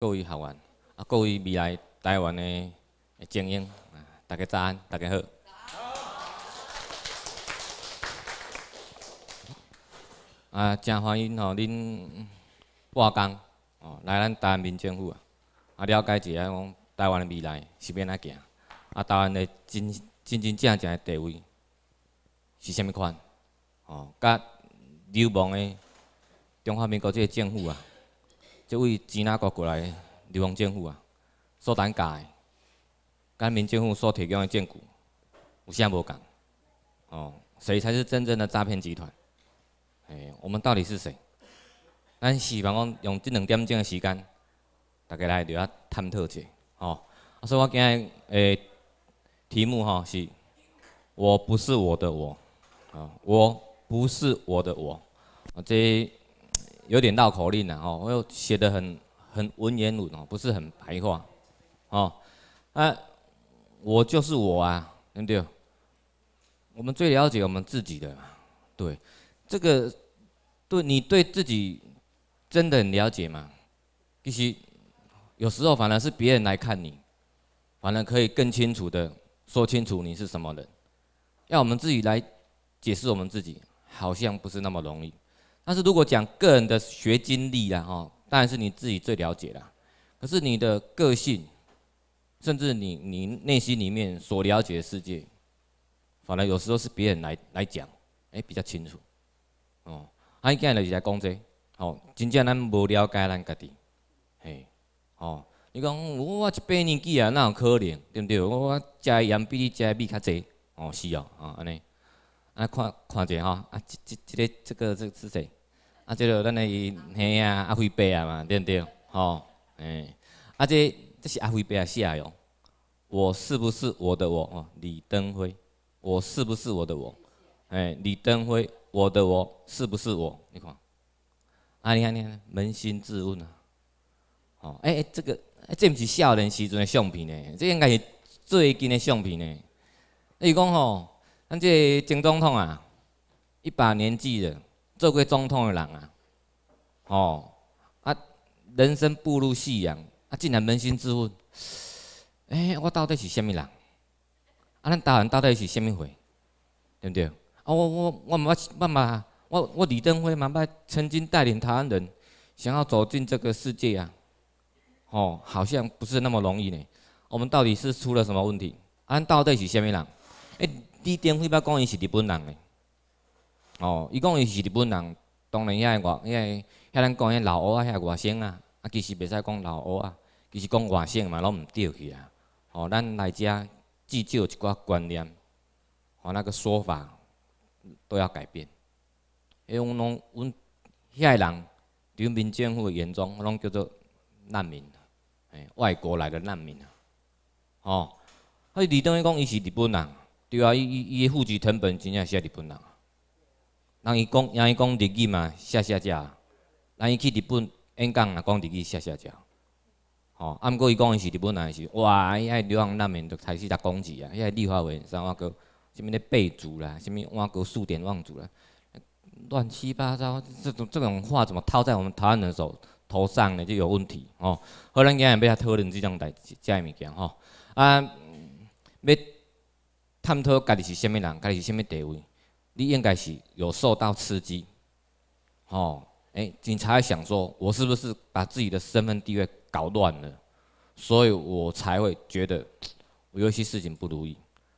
各位学员，啊，各位未来台湾的精英，大家早安，大家好。啊，真欢迎吼恁半工哦来咱台湾民政府啊，啊了解一下讲台湾的未来是要安怎走，啊台湾的真真真正正的地位是啥物款？哦，甲流亡的中华民国这个政府啊。这位吉那国过来，流亡政府啊，所谈价的，跟民政府所提供的证据有啥无共？哦，谁才是真正的诈骗集团？哎，我们到底是谁？咱希望讲用这两点钟的时间，大家来聊下探讨下。哦，所以我今天诶题目哈是：我不是我的我，啊，我不是我的我，啊这。有点绕口令了哦，我又写的很很文言文哦，不是很白话，哦，啊，我就是我啊，兄对？我们最了解我们自己的，对，这个对你对自己真的很了解嘛？必须，有时候反而是别人来看你，反而可以更清楚的说清楚你是什么人，要我们自己来解释我们自己，好像不是那么容易。但是如果讲个人的学经历啦，吼，当然是你自己最了解啦。可是你的个性，甚至你你内心里面所了解的世界，反而有时候是别人来来讲，哎，比较清楚。哦，啊，get 就讲条公哦，真正咱无了解咱家己，嘿，哦，你讲我我一百年纪啊，哪有可能，对不对？我我食盐比你食米较济，哦，是啊，哦，安尼，啊，看看者哈，啊，这这这个这个这是谁？啊，这个咱的伊嘿啊，阿飞伯啊嘛，对不对？吼，哎，啊这这是阿伯写下哟。我是不是我的我？哦，李登辉。我是不是我的我？哎，李登辉，我的我是不是我？你看，啊你看你看，扪心自问啊。哦，哎，这个这毋是少年时阵的相片呢，这应该是最近的相片呢。伊讲吼，咱这蒋总统啊，一把年纪了。做过总统的人啊，哦，啊，人生步入夕阳，啊，竟然扪心自问，哎，我到底是什么人？啊，咱台湾到底是什么会？对不对？啊，我我我我我嘛，我我李登辉嘛，曾曾经带领台湾人想要走进这个世界啊，哦，好像不是那么容易呢。我们到底是出了什么问题？啊，到底是甚么人？哎，李登辉不讲伊是日本人嘞。哦，伊讲伊是日本人，当然遐外遐遐咱讲遐老外啊，遐外省啊，啊其实袂使讲老外啊，其实讲外省嘛，拢毋对去啊。哦，咱来遮至少一寡观念，哦那个说法都要改变。遐阮拢阮遐个人，对民政府的原中拢叫做难民，哎，外国来的难民啊。哦，啊李登辉讲伊是日本人，对啊，伊伊伊个户籍成本真正是遐日本人。让伊讲，让伊讲日语嘛，写写遮。让伊去日本演讲啊，讲日语写遮。吼、哦，毋过伊讲的是日本人是哇，伊爱流亡难民就开始在攻击啊，遐是李华伟三阿哥，什物咧备注啦，什物阿哥数典忘祖啦，乱七八糟这种这种话怎么套在我们台湾人手头上呢？就有问题哦。咱今日要讨论即兰人这种在遮物件吼，啊，要探讨家己是虾物人，家己是虾物地位。你应该是有受到刺激，哦，哎，警察想说，我是不是把自己的身份地位搞乱了，所以我才会觉得有些事情不如意。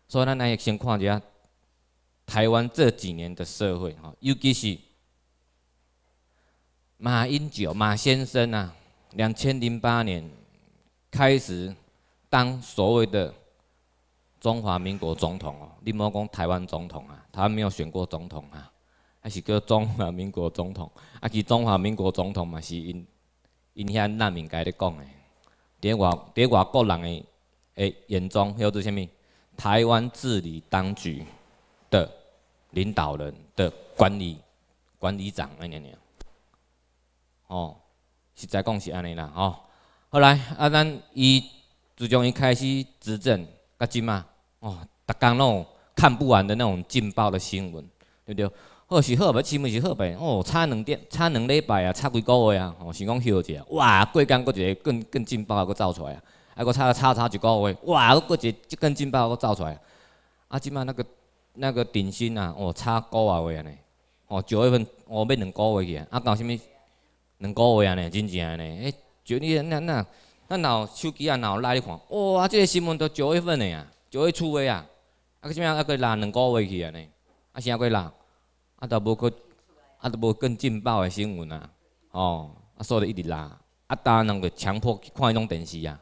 所以，那也先看一下台湾这几年的社会，哈，尤其是马英九、马先生啊，两千零八年开始当所谓的。中华民国总统哦，你莫讲台湾总统啊，他没有选过总统啊，还是叫中华民国总统。啊，其实中华民国总统嘛，是因因遐难民家咧讲的，伫外伫外国人诶眼中，叫做啥物？台湾治理当局的领导人、的管理、管理长安尼尼哦，实在讲是安尼啦，哦。后来啊，咱伊自从伊开始执政，甲即嘛。哦，逐工拢看不完的那种劲爆的新闻，对不对？或是好白，新闻是好白。哦，差两点，差两礼拜啊，差几个月啊。哦，想讲休一下，哇，过工搁一个更更劲爆的阁走出来啊！啊，搁差差差一个月，哇，搁一个更劲爆的阁走出来。啊，即摆那个那个顶薪啊，哦，差个啊月安尼。哦，九月份，哦，要两个月去啊。啊，到啥物？两个月安呢，真正个呢。就你那那那有手机啊，有拉一看，哇，即个新闻都九月份的啊。就一厝的啊，啊个什么啊个拉两个位去安呢？啊啥鬼拉？啊都无个，啊都无更劲爆的新闻啊？哦，啊所以一直拉，啊达人个强迫去看迄种电视啊。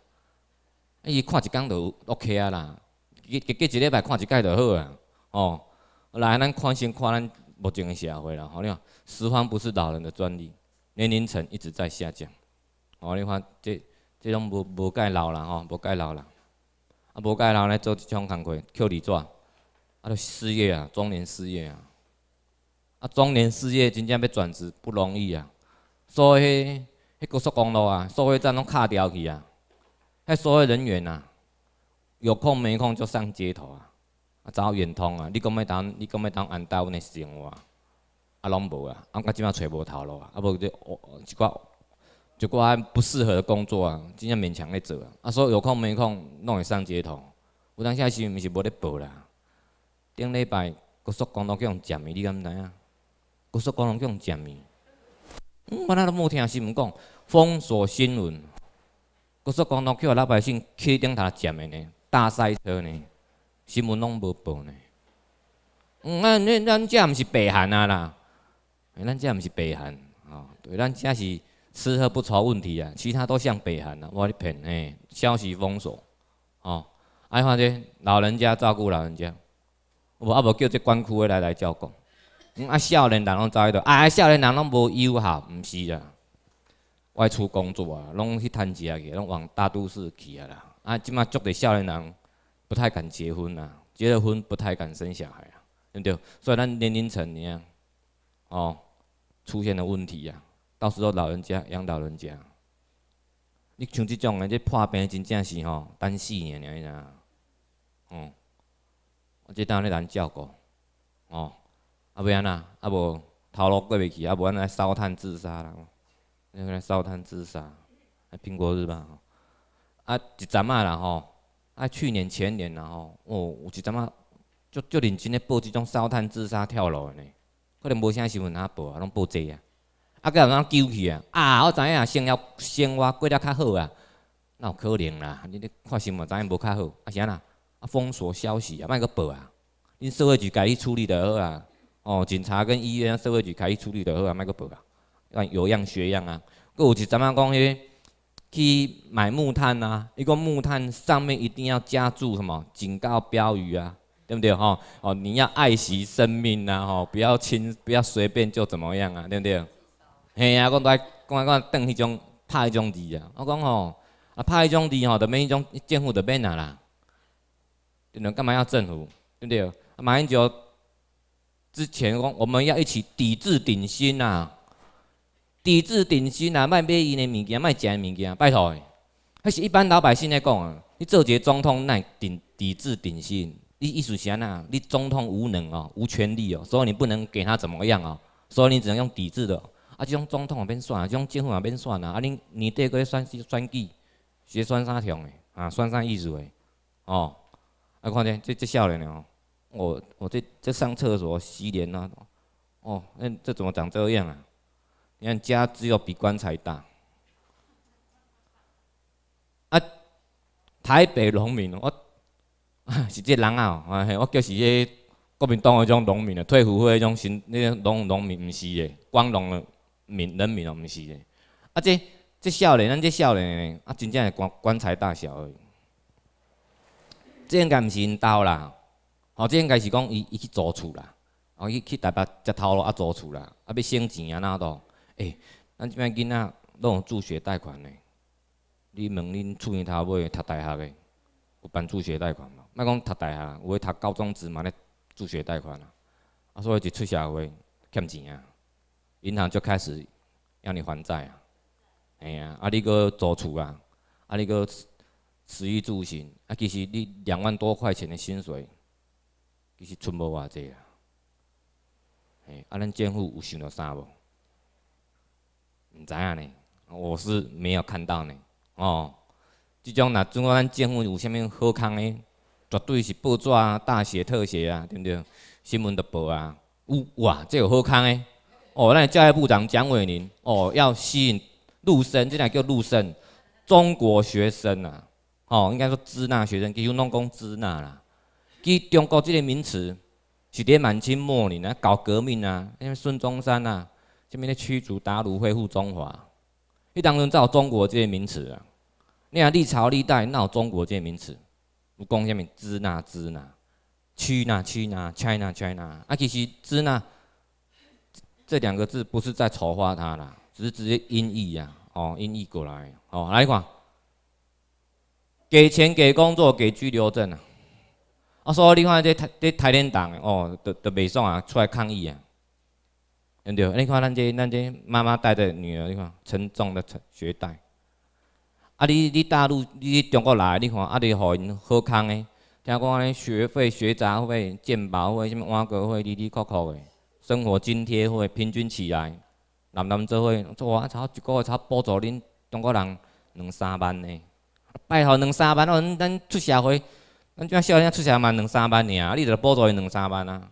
啊伊看一工就 OK 啊啦，几几几一礼拜看一摆就好啊。哦，来咱看先看咱目前的社会啦。吼，你看，时光不是老人的专利，年龄层一直在下降。哦，你看这这种无无介老啦，吼，无介老啦。无解，然后来做即种工作，捡二纸，啊，就失业啊，中年失业啊，啊，中年失业真正要转职不容易啊，所以迄个高速公路啊，收费站拢卡掉去啊，迄所有人员啊，有空没空就上街头啊，走圆通啊，你讲要当，你讲要当安兜的生活啊，拢无啊，啊，即摆揣无头路啊，啊，无就一讲。一挂不适合的工作啊，真正勉强在做啊。啊，说有空没空弄会上街头。有当下新闻是无咧报啦。顶礼拜高速公路叫人占的，你敢知影？高速公路叫人占嗯，我那都无听新闻讲封锁新闻。高速公路叫老百姓去顶头占的呢，大塞车呢，新闻拢无报呢。嗯咱咱咱这毋是白韩啊啦，咱这毋是白吼，对，咱这是。吃喝不愁问题啊，其他都像北韩啊，我的天哎，消息封锁，哦，爱话咧，老人家照顾老人家，无阿无叫这管区的来来顾，讲，啊，少年人拢去倒，啊，少年人拢无有好，毋是啊，外出工作啊，拢去趁食去，拢往大都市去啊啦，啊，即马足对少年人不太敢结婚啊，结了婚不太敢生小孩啊，对不对？所以咱年龄层呢，哦，出现了问题啊。到时候老人家养老人家，你像这种个，这破病真正是吼，等死个尔啦，哦，这当然难照顾，哦，啊不安呐，啊无头路过未去，啊无安那烧炭自杀啦，烧炭自杀，苹果日本，啊一阵啊啦吼，啊去年前年啦吼，哦有一阵啊，足足认真咧报这种烧炭自杀跳楼个呢，可能无啥新闻啊报，啊拢报这啊。啊，各人讲救起啊！啊，我知影，想要生活过得较好啊，那有可能啦。你你看新闻，知影无较好啊？啥啦？封锁消息啊，卖个报啊！恁社会局家己处理就好啊。哦，警察跟医院、社会局家己处理就好啊，卖个报啊。看有样学样啊。故有一阵啊，讲个去买木炭呐。一个木炭上面一定要加注什么警告标语啊？对不对？吼哦，你要爱惜生命呐，吼，不要轻，不要随便就怎么样啊？对不对？嘿我讲在讲在讲登迄种拍迄种字啊！我讲吼，啊拍迄种字吼，就免迄种政府就免啊啦。对喏，干嘛要政府？对不对？马英九之前讲，我们要一起抵制顶薪呐，抵制顶薪呐，莫买伊的物件，莫食伊物件，拜托。迄是一般老百姓在讲啊。你做个总统来顶抵制顶薪。你意思是安那？你总统无能哦，无权力哦，所以你不能给他怎么样哦，所以你只能用抵制的。啊，即种总统也免选，啊，即种政府也免选啊。啊，恁年底搁咧选选举，选啥项的？啊，选啥意思的？哦，啊，看下这这少年哦。我我这这上厕所洗脸啊，哦，那这怎么长这样啊？你看家只有比棺材大。啊，台北农民，我，是这人啊，我我叫是迄国民党迄种农民的退伍伙，迄种新种农农民毋是的，光荣的。民人民哦，毋是，啊！这这少年，咱这少年，啊，真正是棺棺材大小。这应该毋是因兜啦，哦，这应该是讲伊伊去租厝啦，哦，去去台北接头路啊租厝啦，啊，要省钱啊哪都。诶。咱即摆囡仔拢助学贷款的，你问恁厝边头尾读大学的有办助学贷款无？莫讲读大学，有诶读高中只嘛咧助学贷款啦，啊，所以一出社会欠钱啊。银行就开始要你还债啊，哎呀，啊你搁租厝啊，啊你搁食衣住行啊，其实你两万多块钱的薪水，其实存无偌济啊。哎，啊咱政府有想到啥无？毋知影呢，我是没有看到呢。哦，即种若中国咱政府有啥物好康的，绝对是报纸啊、大写特写啊，对毋对？新闻都报啊，有哇，这有好康诶。哦，那教育部长蒋伟宁哦，要吸引陆生，这两个陆生，中国学生呐，哦，应该说支那学生，其实拢讲支那啦，实中国这个名词，是伫满清末年啊搞革命啊，因为孙中山呐，这么咧驱逐鞑虏恢复中华，迄当中有中国这些名词啊，你看历朝历代闹中国这些名词，有讲什么支那支那，驱那驱那，China China，啊其实支那。这两个字不是在丑化他啦，只是直接音译呀，哦，音译过来。哦，来一款，给钱、给工作、给拘留证啊！啊，所以你看这台这台联党，哦，的的美爽啊，出来抗议啊！对不对？你看咱这咱这妈妈带着女儿，你看沉重的学代啊，你你大陆你中国来，你看啊，你给好坑的，听讲尼学费、学杂费、鉴宝费、什么安哥费，滴滴扣扣的。生活津贴会平均起来，男男做伙做我操一个月操补助恁中国人两三万呢。拜托两三万，我咱出社会，咱怎啊少年出社会两三万尔，你着补助伊两三万啊。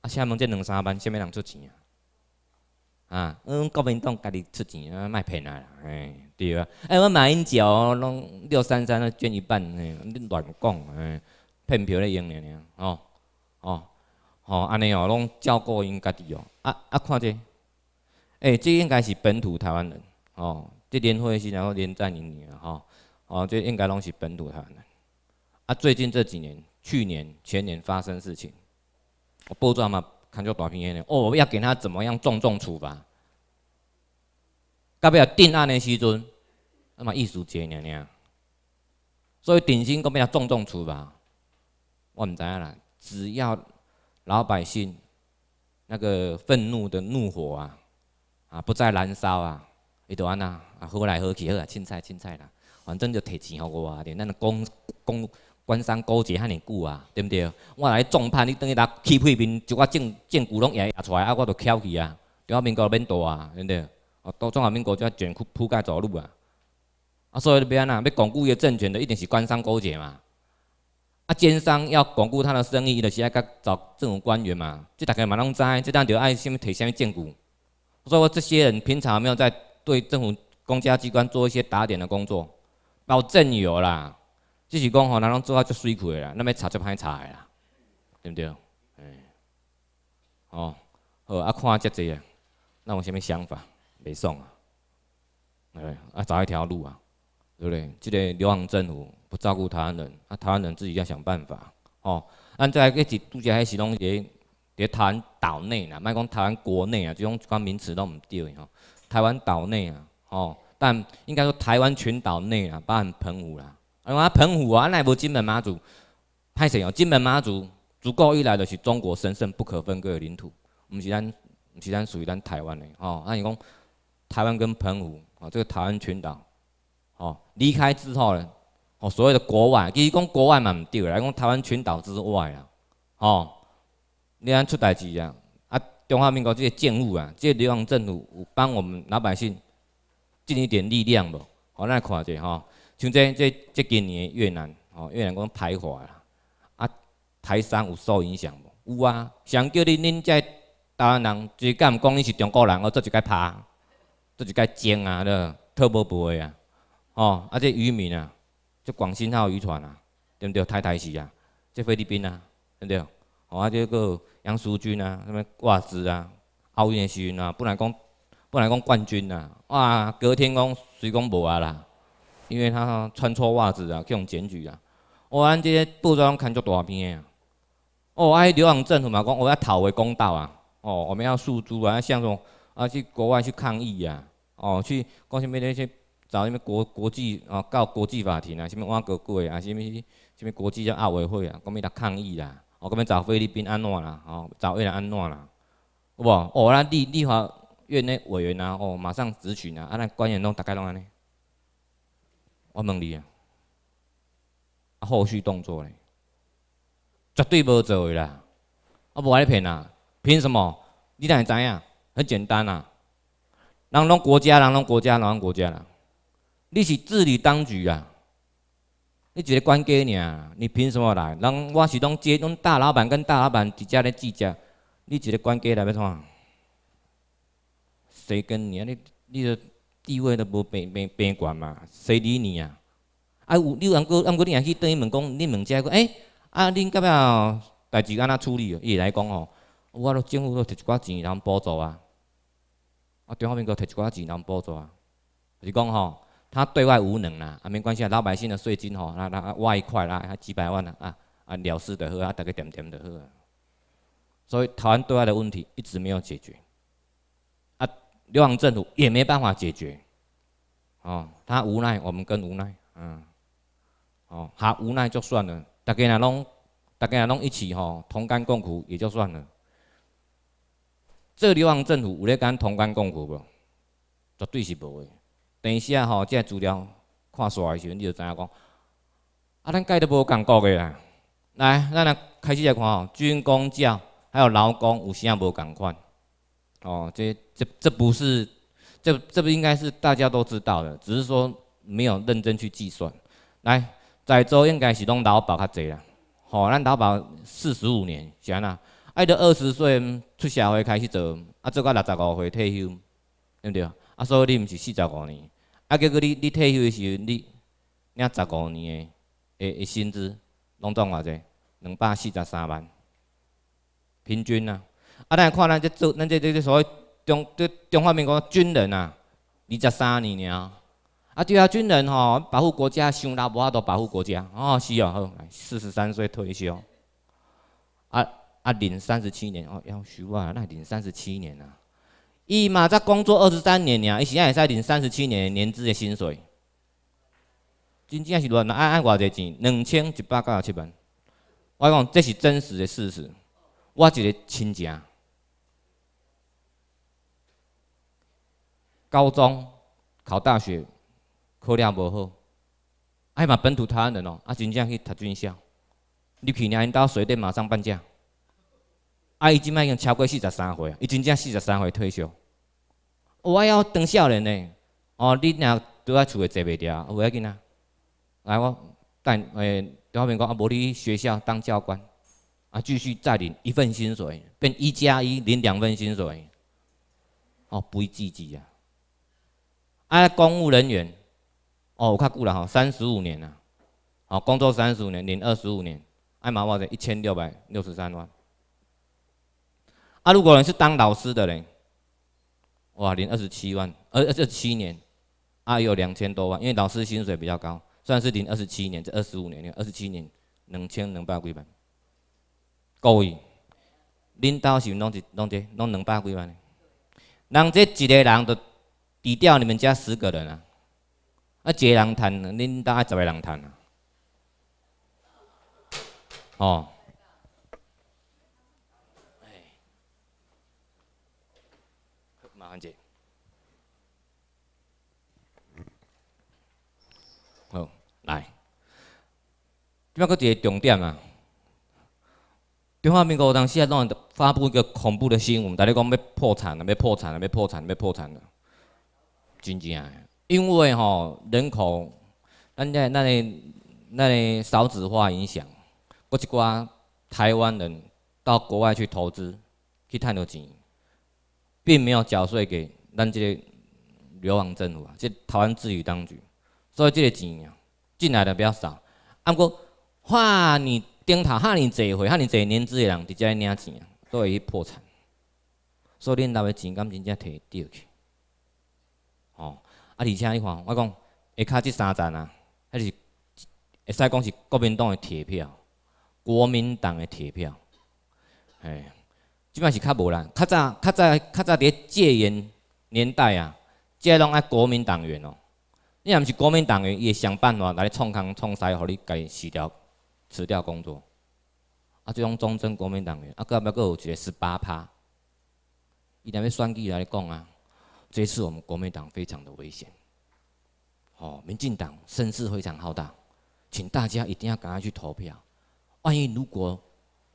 啊，厦门这两三万，啥物人出钱啊？啊，阮国民党家己出钱，啊，卖骗啊，哎，对啊。哎，阮马英九拢六三三捐一半，你乱讲，哎，骗票咧用尔尔，哦，哦。哦，安尼哦，拢照顾因家己哦。啊啊，看诶、哎，这应该是本土台湾人。哦，这联会是然后连战年年啊，哈，哦，这应该拢是本土台湾人。啊，最近这几年，去年、前年发生事情，我不知道嘛，看做短片演演。哦，要给他怎么样重重处罚？到不啊，定案的时阵，那么艺术节娘娘，所以定心我要重重处罚。我唔知啊啦，只要。老百姓那个愤怒的怒火啊啊不再燃烧啊！伊就安那啊喝来喝去，啊，凊彩凊彩啦，反正就摕钱互我，对，咱讲讲官商勾结遐尼久啊，对毋对？我来壮判，你等于呾欺骗民，就我政政骨拢压压出，啊，我就翘去啊，台湾民国免大啊，对毋对？啊，到最后民国就全覆覆盖走路啊，啊，所以你安那要巩固伊个政权的，一定是官商勾结嘛。啊，奸商要巩固他的生意，就是爱甲找政府官员嘛，即大家嘛拢知，即当就爱啥物提啥物证股，所以这些人平常没有在对政府公家机关做一些打点的工作，保证有啦，技是讲吼哪能做下就水苦啦，那么查就歹查的啦，对不对？哎，哦，好，啊，看遮济啊，那有什物想法？没爽啊，哎，啊，找一条路啊，对不对？即个流氓政府。不照顾台湾人，啊，台湾人自己要想办法，哦，按在一些杜家还始终也也台湾岛内啦，卖讲台湾国内啊，就用关名词都唔对吼，台湾岛内啊，哦，但应该说台湾群岛内啊，包含澎湖啦，啊，澎湖啊，也不金门妈祖，派谁哦，金门妈祖，足够一来的是中国神圣不可分割的领土，唔是咱唔是咱属于咱台湾的，哦，那你说台湾跟澎湖啊，这个台湾群岛，哦，离开之后呢？哦，所谓的国外，其实讲国外嘛唔对个，来讲台湾群岛之外啦，吼，你安出代志啊，啊，中华民国这政府啊，这流岸政府有帮我们老百姓尽一点力量无？我咱看者吼，像即即这几年越南，吼越南讲排华啦，啊，台商有受影响无？有啊，谁叫你恁这台湾人最敢讲你是中国人，我做一该拍，做一该争啊，了，特不回啊，吼，啊这渔民啊。广兴号渔船啊，对不对？台台西啊，这菲律宾啊，对不对？哦，啊，这个杨淑君啊，什么袜子啊，奥运的时阵啊，本来讲本来讲冠军啊，哇，隔天讲谁讲无啊啦？因为他穿错袜子啊，这种检举啊，哦，这些报纸拢出足片的啊。哦，啊，流湾政府嘛讲，我要讨回公道啊，哦，我们要诉诸啊，向啊去国外去抗议啊，哦，去讲什么那些找什么国国际哦告国际法庭啊？什么安哥贵啊？什么什么国际这奥委会啊？咁咪来抗议啦？哦，咁咪找菲律宾安怎啦？哦，找越南安怎啦？好不？哦，那立立法院那委员啊，哦，马上执询啊！啊，那官员都大概啷安尼。我问你啊，后续动作呢？绝对无做个啦！我无爱骗啊！凭什么？你哪会知影？很简单啊，人拢国家，人拢国家，人拢国家啦！你是治理当局啊？你一个官阶尔，你凭什么来？人我是拢接，讲大老板跟大老板直接咧计较，你一个官阶来要创？谁跟你啊？你你的地位都无变变变悬嘛？谁理你啊？啊有你，唔过唔过你硬去跟伊问讲，你问者个，诶，啊恁干咩代志安那处理？伊会来讲吼，我咯政府都摕一寡钱，人补助啊。啊，中央面阁摕一寡钱，人补助啊。是讲吼。他对外无能啦，啊，没关系啊，老百姓的税金吼，那那挖一块啦，几百万啊啊了事的啊，大家点点的啊。所以，台湾对外的问题一直没有解决，啊，流亡政府也没办法解决，哦，他无奈，我们更无奈，嗯，哦，他无奈就算了，大家也拢，大家也拢一起吼，同甘共苦也就算了。这流亡政府有咧跟同甘共苦不？绝对是无的。等一啊吼，即个资料看煞的时阵，你就知影讲，啊，咱介都无共国个啦。来，咱来开始来看吼，军工教还有劳工，有啥无共款？哦，这这这不是，这这不应该是大家都知道的，只是说没有认真去计算。来，在座应该是拢劳保较侪啦，吼，咱劳保四十五年，是安啦，爱到二十岁出社会开始做，啊，做到六十五岁退休，对不对？啊，所以你毋是四十五年？啊，结果你你退休的时候，你那十五年的的薪资拢总偌济，两百四十三万，平均啊。啊，咱看咱这做咱这这这所谓中这中华民国军人啊，二十三年尔。啊，对啊，军人吼保护国家，想啦无好多保护国家。哦，是哦，好，四十三岁退休，啊啊领三十七年哦，幺叔啊，那领三十七年啊。伊嘛才工作二十三年尔，伊是按三领三十七年年资的薪水，真正是乱按按偌侪钱？两千一百九十七万。我讲这是真实的事实，我一个亲情。高中考大学考了无好，哎嘛，本土台湾人哦，啊真正去读军校，去年因到水电马上搬证。啊，伊即摆已经超过四十三岁，伊真正四十三岁退休。我要当少年呢，哦，你若后在厝的，坐袂住，有无仔囡仔？来我带，诶，邓小面讲啊，无你学校当教官，啊，继续再领一份薪水，变一加一领两份薪水，哦，不计极啊。啊，公务人员，哦，我看过了哈，三十五年啊，哦，工作三十五年，领二十五年，爱马毛一千六百六十三万。啊，如果你是当老师的人。哇，领二十七万，二二这七年，还有两千多万，因为老师薪水比较高，算是领二十七年，这二十五年，二十七年两千两百几万，各位，领导是不拢是拢这拢两百几万的，人这一个人都抵掉你们家十个人啊，啊那结良谈，领导十个人赚啊？哦。来，即摆佫一个重点啊！中华民国当时啊，乱发布一个恐怖的新闻，大家讲要破产啊，要破产啊，要破产，要破产了，真正个，因为吼人口咱个咱个咱个少子化影响，我一寡台湾人到国外去投资去趁着钱，并没有缴税给咱这个流亡政府啊，即台湾自己当局，所以即个钱啊。进来的比较少，啊不，哇！你顶头哈尼坐会，哈尼坐年资的人直接领钱，都会去破产，所以恁爸的钱敢真正摕掉去？哦，啊！而且你看，我讲下骹即三层啊，迄是会使讲是国民党的铁票，国民党的铁票，哎，即摆是较无啦，较早较早较早伫戒严年代啊，个拢爱国民党员哦。你也不是国民党员，伊会想办法来创工创西，互你己辞掉辞掉工作。啊，这种忠贞国民党员，啊，后尾佫有个十八趴，伊在要选举来讲啊，这次我们国民党非常的危险。哦，民进党声势非常浩大，请大家一定要赶快去投票。万一如果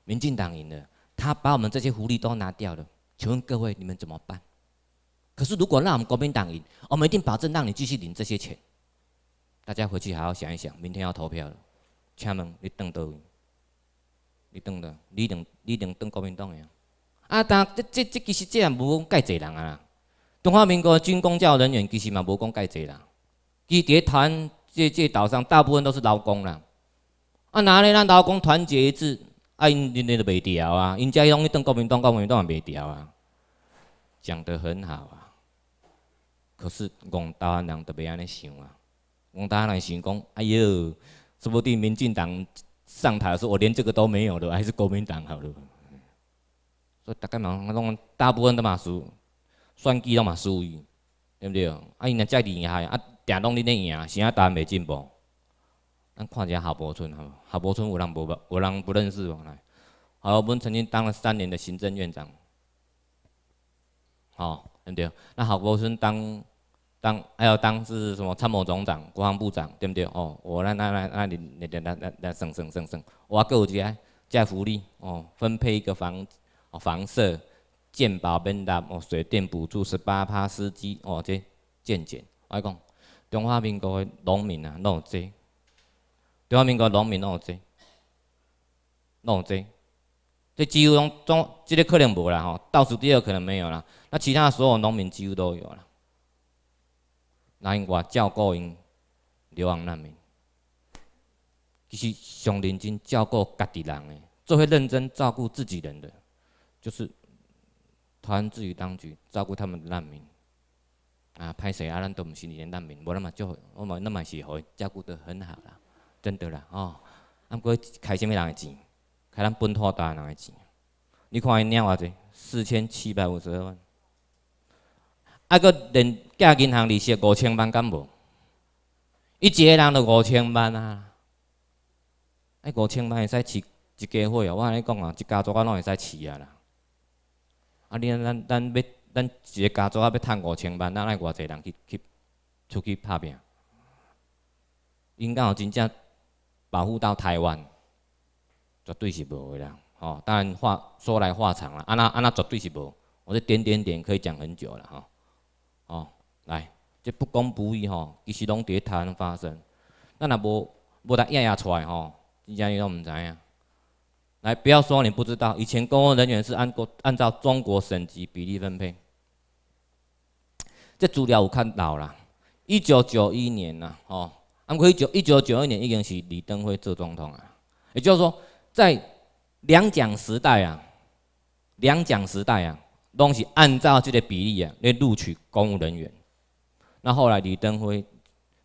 民进党赢了，他把我们这些福利都拿掉了，请问各位你们怎么办？可是，如果让我们国民党赢，我们一定保证让你继续领这些钱。大家回去好好想一想，明天要投票了。请问，你等都赢？你等的？你等，你等等国民党赢？啊，但这这这其实这也无讲介济人啊。中华民国的军工教人员其实嘛无讲介济啦。伊迭团这这岛上大部分都是劳工啦。啊，哪里让劳工团结一致？啊，因因都袂调啊，因只容易等国民党，国民党也袂调啊。讲得很好。可是，戆台湾人特别安尼想啊，戆台湾人想讲，哎呦，说不定民进党上台的时，我连这个都没有了，还是国民党好了。所以大家忙，我大部分都嘛输，算计都嘛输，对不对？啊，伊若再厉害，啊，定拢恁咧赢，啊，答案未进步。咱看一下夏宝好，夏宝村有人无，有人不认识。夏柏村曾经当了三年的行政院长，好。对不对？那郝国春当当还有当是什么参谋总长、国防部长，对不对？哦，我那那你你来来来省省省省，我还有加加福利哦，分配一个房哦房舍、建保、e l 哦水电补助十八趴，司机哦这建建，我讲，中华民国的农民啊，拢有这，中华民国的农民拢有这，拢有这。这几乎中，这个可能无啦吼，倒数第二可能没有啦。那其他所有农民几乎都有啦。难我照顾因，流亡难民，其实上认真照顾家己人诶，最会认真照顾自己人的，就是团自于当局照顾他们难民。啊，拍谁啊？咱都们是几内难民无啦嘛，就我们那么喜好，照顾得很好啦，真的啦，哦，啊，不过开甚么人的钱？开咱本土大人的钱，你看伊领偌济，四千七百五十二万，啊，搁连假银行利息五千万敢无？伊一个人就五千万啊！哎，五千万会使饲一家伙啊！我安尼讲啊，一家族啊拢会使饲啊啦。啊，你咱咱要咱一个家族啊要趁五千万，咱爱偌济人去去出去打拼？应该有真正保护到台湾。绝对是无的啦，吼！当然话说来话长啦，安那安那绝对是无。我这点点点可以讲很久啦，吼！哦，来，这不公不义吼，其实拢在湾发生。咱若无无台压压出来吼，真正你都唔知影。来，不要说你不知道，以前公务人员是按国按照中国省级比例分配。这资料我看到了，一九九一年呐，吼，按过一九一九九一年已经是李登辉做总统啊，也就是说。在两蒋时代啊，两蒋时代啊，拢是按照这个比例啊来录取公务人员。那后来李登辉，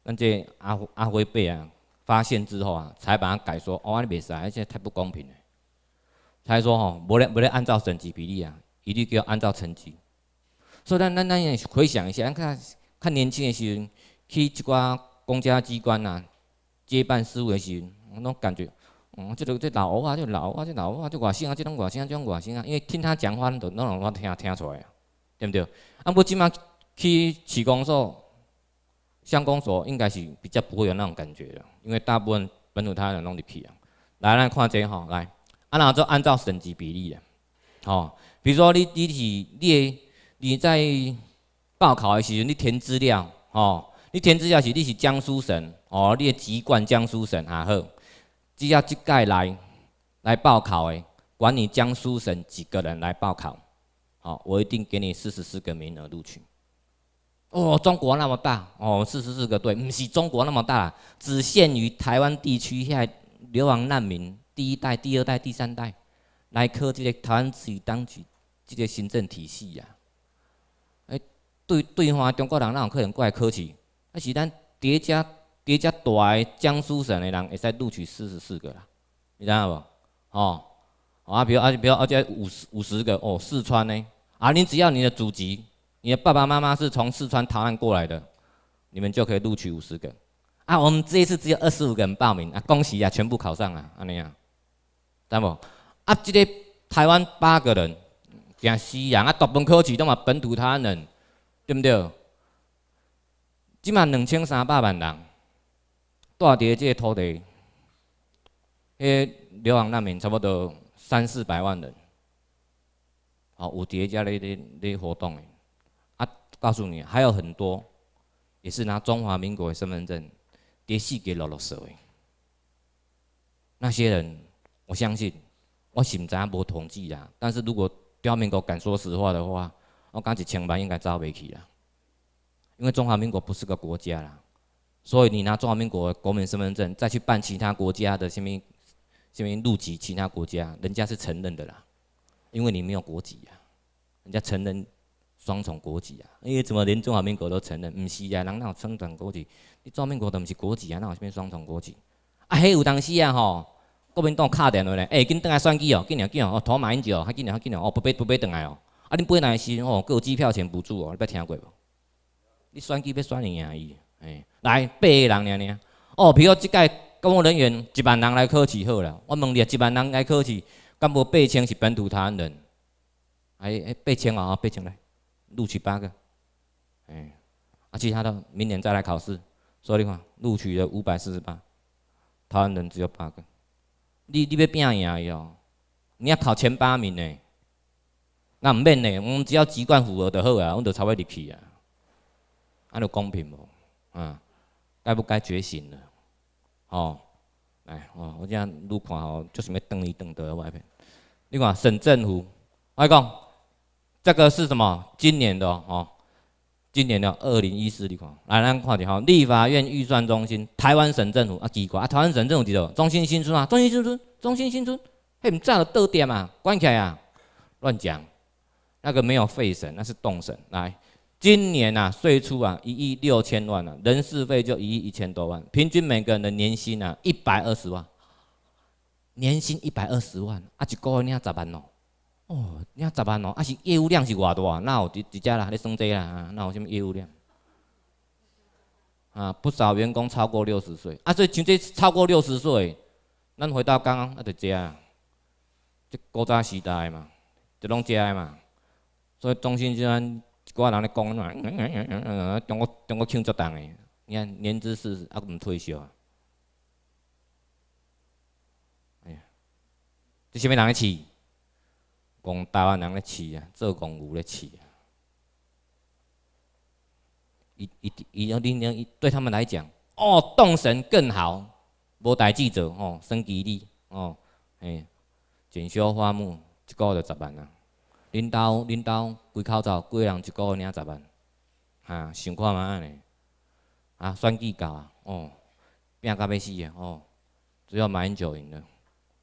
咱这阿阿辉伯啊发现之后啊，才把它改说哦，安尼袂使，而且太不公平了。才说吼，不能不能按照等级比例啊，一律就要按照成绩。所以那那那回想一下，看看年轻的时候去一寡公家机关呐接办事务的时候，我拢感觉。哦，即种即老挝啊，即老挝啊，即老挝啊，即外省啊，即种外省啊，即种外省啊，因为听他讲话，你都拢有法听听出来啊，对毋对？啊，不即马去市公所、乡公所，应该是比较不会有那种感觉的，因为大部分本土他人拢去啊，来来看这吼，来，啊，然后就按照省级比例的，吼，比如说你你是的，你在报考的时候，你填资料，吼，你填资料时你是江苏省，哦，的籍贯江苏省还好。只要一届来，来报考的，管你江苏省几个人来报考，好，我一定给你四十四个名额录取。哦，中国那么大，哦，四十四个对，不是中国那么大，只限于台湾地区下在流亡难民第一代、第二代、第三代来科这个台湾自己当局这个行政体系呀。哎，对，对换中国人让客人过来考试，那是咱叠加。比遮大江苏省的人会使录取四十四个啦，你知道无？哦，啊，比如啊，比如啊，这五十五十个哦，四川呢？啊，你只要你的祖籍，你的爸爸妈妈是从四川逃难过来的，你们就可以录取五十个。啊，我们这一次只有二十五个人报名，啊，恭喜啊，全部考上啊，安尼啊，知道无？啊，这个台湾八个人，惊死人啊，大部分科技都嘛本土台湾人，对不对？起码两千三百万人。大第这土地，迄流亡难民差不多三四百万人，哦，有伫咧这里咧咧活动诶。啊，告诉你，还有很多也是拿中华民国诶身份证，登记落社会。那些人，我相信，我知查无统计啦。但是如果刁民国敢说实话的话，我讲一千万应该招袂起啦，因为中华民国不是个国家啦。所以你拿中华民国国民身份证，再去办其他国家的什么什么入籍，其他国家人家是承认的啦，因为你没有国籍呀，人家承认双重国籍啊，因为怎么连中华民国都承认？不是呀，人哪有双重国籍？你中华民国都不是国籍哪那什么双重国籍。啊，迄有当时啊吼，国民党卡电话来，哎，紧顿来算计哦，紧日紧日哦，拖马英九哦，还今紧还哦，不背不背等来哦。啊，你背来时哦，各有机票钱补助哦，你捌听过无？你算计要算赢伊。哎，来八个人尔尔，哦，比如即届公务人员一万人来考试好了，我问你，一万人来考试，敢无八千是本土台湾人？哎哎，八千哦，八千来，录取八个，哎，啊，其他的明年再来考试，所以看，录取了五百四十八，台湾人只有八个，你你要拼赢伊哦，你要考前八名呢，那唔免呢，我们只要籍贯符合就好啊，我著超多入去啊，安著公平无？啊，该不该觉醒了？哦，哎哦，我这样你看哦，就是咪瞪一瞪待外面。你看省政府，外公，这个是什么？今年的哦，今年的二零一四看，来，咱看下哈，立法院预算中心，台湾省政府啊，奇怪，啊，台湾省政府几多？中心新村啊，中心新村，中心新村，嘿，唔早著倒点啊，关起来啊，乱讲，那个没有废省，那是动省，来。今年呐，税出啊一亿六千万了，人事费就一亿一千多万，平均每个人的年薪啊一百二十万，年薪一百二十万啊，一个月你要十万哦，哦，你要十万哦，啊是业务量是偌大？那有直直接啦，咧算这啦，那有什业务量？啊，不少员工超过六十岁，啊，所以像这超过六十岁，咱回到刚刚阿在遮，这古早时代嘛，就拢遮嘛，所以中心就安。一挂人咧讲，啊，中国中国欠作动诶，你看年资四，啊，毋退休？哎呀，做啥物人咧饲？讲台湾人咧饲啊，做工牛咧饲啊。伊伊伊，阿恁娘，对他们来讲，哦，动神更好，无代志做吼，生吉利哦，嘿，锦绣花木，一个月十万啊。恁兜恁兜规口罩，几个人一个月领十万，啊，想看嘛安尼？啊，算计到啊，哦，拼变要死色哦，只后马英九赢了，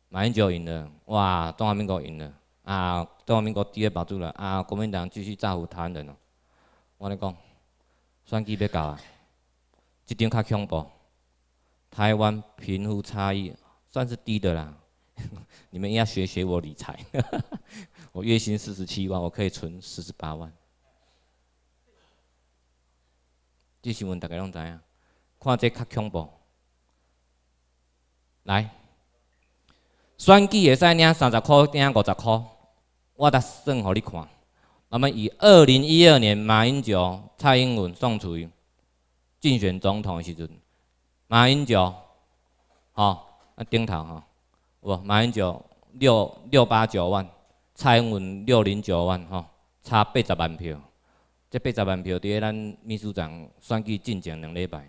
马英九赢了，哇，中华民国赢了，啊，中华民国第二保住了，啊，国民党继续造福台湾人哦。我咧讲，算计要到啊，即张较恐怖，台湾贫富差异算是低的啦。你们要学学我理财，我月薪四十七万，我可以存四十八万。这新问大家拢知影，看这较恐怖。来，选举会使领三十块，领五十块，我再算给你看。那么以二零一二年马英九、蔡英文上台竞选总统的时阵，马英九，哈，啊，顶头哈。马英九六六八九万，蔡英文六零九万，吼，差八十万票。这八十万票，伫咧咱秘书长选举进前两礼拜，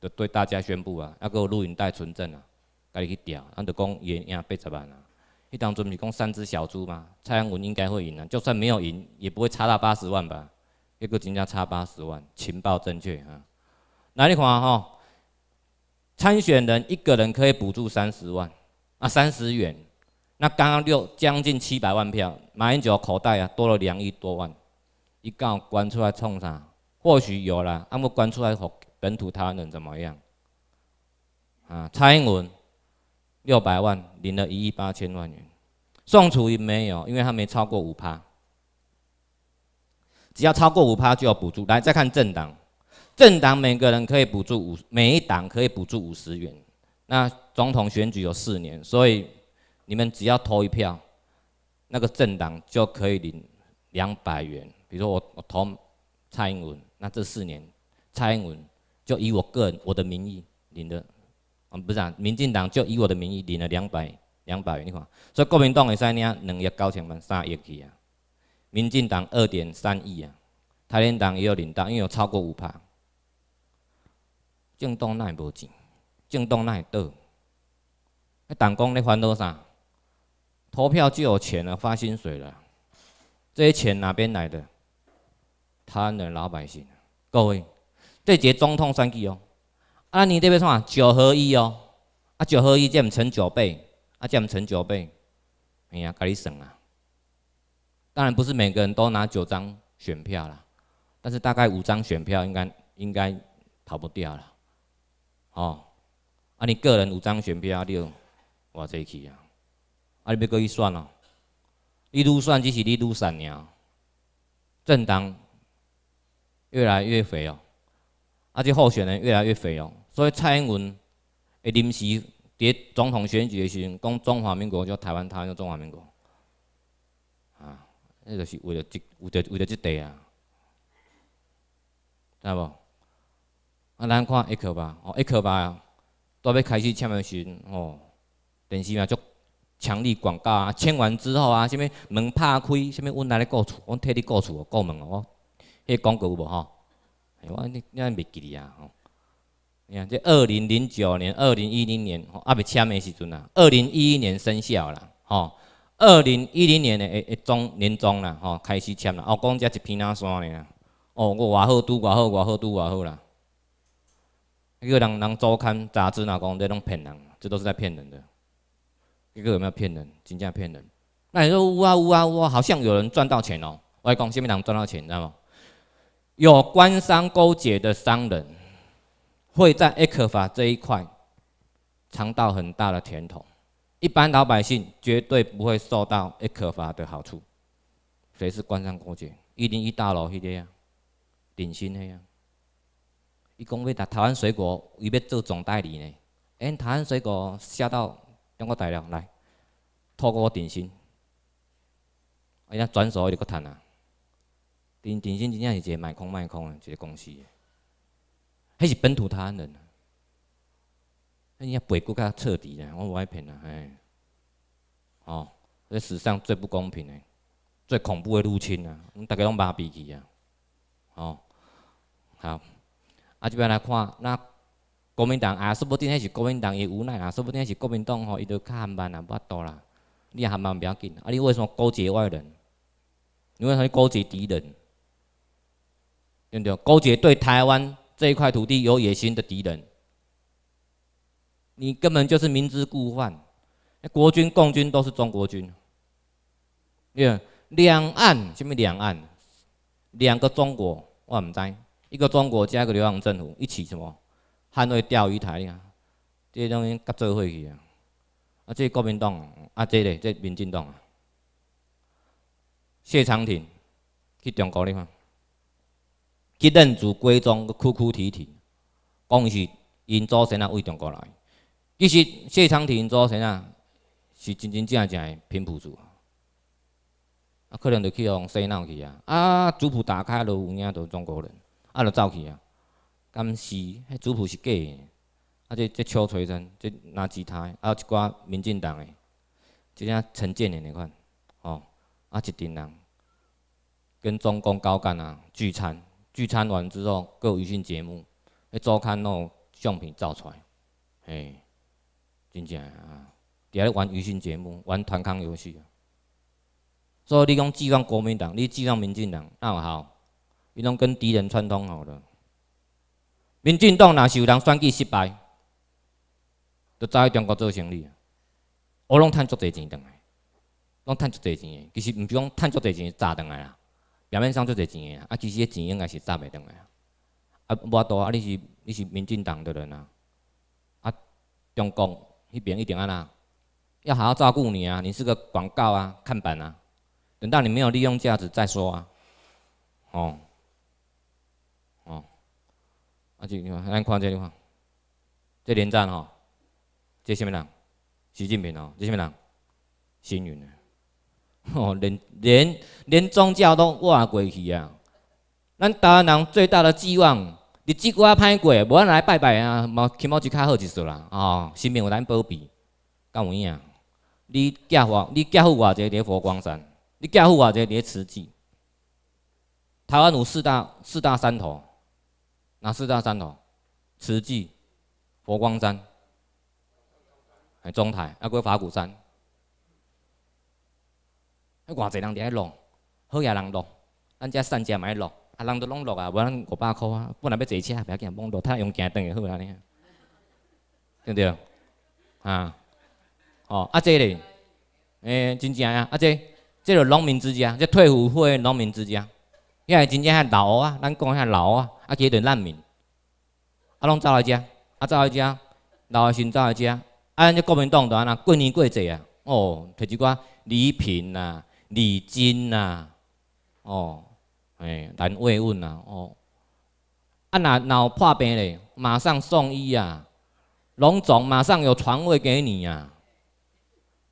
就对大家宣布啊，啊个录音带存证啊，家己去调，咱就讲赢赢八十万啊。迄当中是讲三只小猪嘛，蔡英文应该会赢啊，就算没有赢，也不会差到八十万吧？一个真正差八十万，情报正确啊。那你看吼？参选人一个人可以补助三十万。啊，三十元，那刚刚六将近七百万票，马英九口袋啊多了两亿多万，一告关出来冲啥？或许有了，那么关出来给本土他人怎么样？啊，蔡英文六百万领了一亿八千万元，宋楚瑜没有，因为他没超过五趴，只要超过五趴就要补助。来，再看政党，政党每个人可以补助五，每一党可以补助五十元，那。总统选举有四年，所以你们只要投一票，那个政党就可以领两百元。比如说我我投蔡英文，那这四年蔡英文就以我个人我的名义领的，嗯，不是，民进党就以我的名义领了两百两百元。你看，所以国民党会使领两亿九千万，三亿去啊？民进党二点三亿啊，台联党也有领到，因为有超过五趴。政党奈无钱，政党奈倒。党工你烦恼啥？投票就有钱了，发薪水了。这些钱哪边来的？贪的老百姓。各位，这节总统选举哦，啊你这边创啥？九合一哦，啊九合一即唔乘九倍，啊即唔乘九倍，哎呀，家己省啊。当然不是每个人都拿九张选票啦，但是大概五张选票应该应该逃不掉了。哦，啊你个人五张选票六。我再去啊！啊，你要过去选哦。你愈选，只是你愈选尔。政党越来越肥哦，啊，这候选人越来越肥哦。所以蔡英文会临时伫总统选举的时阵讲中华民国叫台湾，台湾叫中华民国。啊，迄著是为了即、为了为了即块啊，知无？啊，咱看一 A 吧，哦，A 吧，都要开始签时阵哦。电视嘛，足强力广告啊，签完之后啊，啥物门拍开，啥物阮来咧顾厝，我替你顾厝哦，门哦，迄广告有无吼？哎，我你阿袂记哩啊！吼？你看这二零零九年、二零一零年吼，阿袂签诶时阵啊，二零一一年生效啦，吼，二零一零年诶一中年中啦，吼，开始签啦。哦，讲遮一片哪山啊。哦，我偌好拄偌好，偌好拄偌好啦。个人人周刊杂志哪讲在拢骗人，这都是在骗人的。一个有没有骗人？竞价骗人？那你说呜啊呜啊呜，好像有人赚到钱哦。外公，下面人赚到钱？知道吗？有官商勾结的商人，会在 A 克法这一块尝到很大的甜头。一般老百姓绝对不会受到 A 克法的好处。谁是官商勾结？一零一大楼迄个呀，顶薪的呀。一公会台台湾水果，伊要做总代理呢。哎，台湾水果下到。中国大陆来，透过电信，啊，伊遐转手就去赚啊。电电信真正是一个卖空卖空的一个公司，迄是本土湾人，啊，伊遐白骨较彻底的，我无爱骗啦，嘿，哦，这史上最不公平的、最恐怖的入侵啊，大家拢麻痹去啊，哦，好，啊，这边来看那。国民党啊，说不定那是国民党，也无奈啊，说不定那是国民党吼，伊就较含慢啦，不啊多啦。你含慢不要紧，啊，你为什么勾结外人？你为什么勾结敌人？对不对？勾结对台湾这一块土地有野心的敌人，你根本就是明知故犯。国军、共军都是中国军，对不两岸什么两岸？两个中国，我唔知，一个中国加一个流氓政府，一起什么？捍卫钓鱼台，你这即种甲做伙去啊！啊，即国民党啊，即个即民进党啊。谢长廷去中国哩嘛？去认祖归宗，哭哭啼啼，讲是因祖先啊为中国人。其实谢长廷祖先啊是真真正正的平埔族，啊可能就去用洗脑去啊！啊族谱打开都有影，都中国人，啊着走去啊！甘是，迄主谱是假诶，啊！即即敲槌声，即拿吉他，啊！一寡民进党诶，即只陈建仁的款，吼，啊一群人，跟中共高干啊聚餐，聚餐完之后有娱乐节目，迄周刊弄相片照出，来，嘿，真正啊，伫咧玩娱新节目，玩团康游戏，所以你讲寄望国民党，你寄望民进党，那不好，你拢跟敌人串通好了。民进党若是有人选举失败，就走去中国做生意，我拢趁足济钱倒来，拢趁足济钱。其实毋是讲趁足济钱赚倒来啦，表面上足济钱的，啊，其实迄钱应该是赚袂倒来啊。啊，无度啊，你是你是民进党的人啊，啊，中共迄边一定安那，要好好照顾你啊，你是个广告啊，看板啊，等到你没有利用价值再说啊，哦。啊，就你看，咱看这里看，这连战吼，这什么人？习近平哦，这什么人？新云的，吼，连连连宗教都瓦过去啊！咱台湾人最大的寄望，日子过歹过，无咱来拜拜啊，无起码就较好一丝啦，吼，心命有咱保庇，够有影。你保我，你保我偌个伫佛光山，你保我偌个伫慈济，台湾有四大四大山头。那四大山哦，慈济、佛光山、中台，啊，归法鼓山。迄偌济人伫爱落，好野人落，咱遮三遮嘛爱落，啊，人都拢落啊，无咱五百箍啊，本来要坐车，袂要紧，罔落太用行顿个好安尼，对不对？啊，哦，啊这哩，诶，真正啊，啊这，即个农民之家，即退伍费农民之家，遐真正遐老啊，咱讲遐老啊。啊，几多难民？啊，拢走来遮，啊，走来遮，老后生走来遮，啊，咱这国民党就安那过年过节啊，哦，摕一寡礼品呐，礼金呐，哦，哎，难慰问呐，哦。啊，若若有破病咧，马上送医啊，拢总马上有床位给你啊，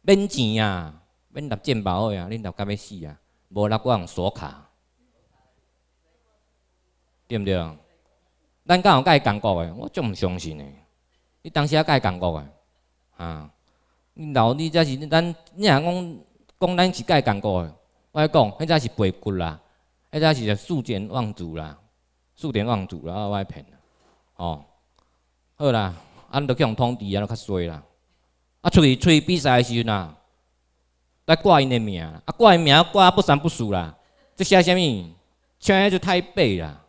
免钱啊，免拿钱包去啊，恁老甲要死啊，无哪通锁卡。对毋对？咱敢有甲伊讲过诶？我怎毋相信呢？你当时啊甲伊讲过诶，然老你则是咱，你讲讲咱是甲伊讲过诶。我讲，迄则是背骨啦，迄则是就数典忘祖啦，数典忘祖啦，我挨骗啦，哦。好啦，安著去互通知啊，著较衰啦。啊，出去出去比赛诶时阵啊，来挂因诶名，啊挂因名，挂不三不四啦。这写啥物？像就太白啦。